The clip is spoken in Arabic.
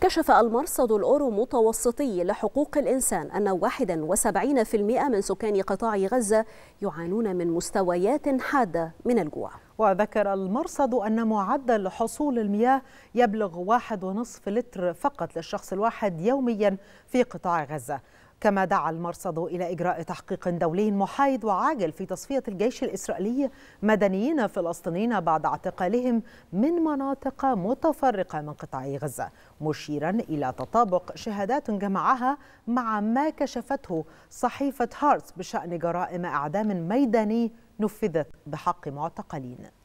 كشف المرصد الأورو متوسطي لحقوق الإنسان أن 71% من سكان قطاع غزة يعانون من مستويات حادة من الجوع وذكر المرصد أن معدل حصول المياه يبلغ 1.5 لتر فقط للشخص الواحد يوميا في قطاع غزة كما دعا المرصد إلى إجراء تحقيق دولي محايد وعاجل في تصفية الجيش الإسرائيلي مدنيين فلسطينيين بعد اعتقالهم من مناطق متفرقة من قطاع غزة مشيرا إلى تطابق شهادات جمعها مع ما كشفته صحيفة هارتس بشأن جرائم إعدام ميداني نفذت بحق معتقلين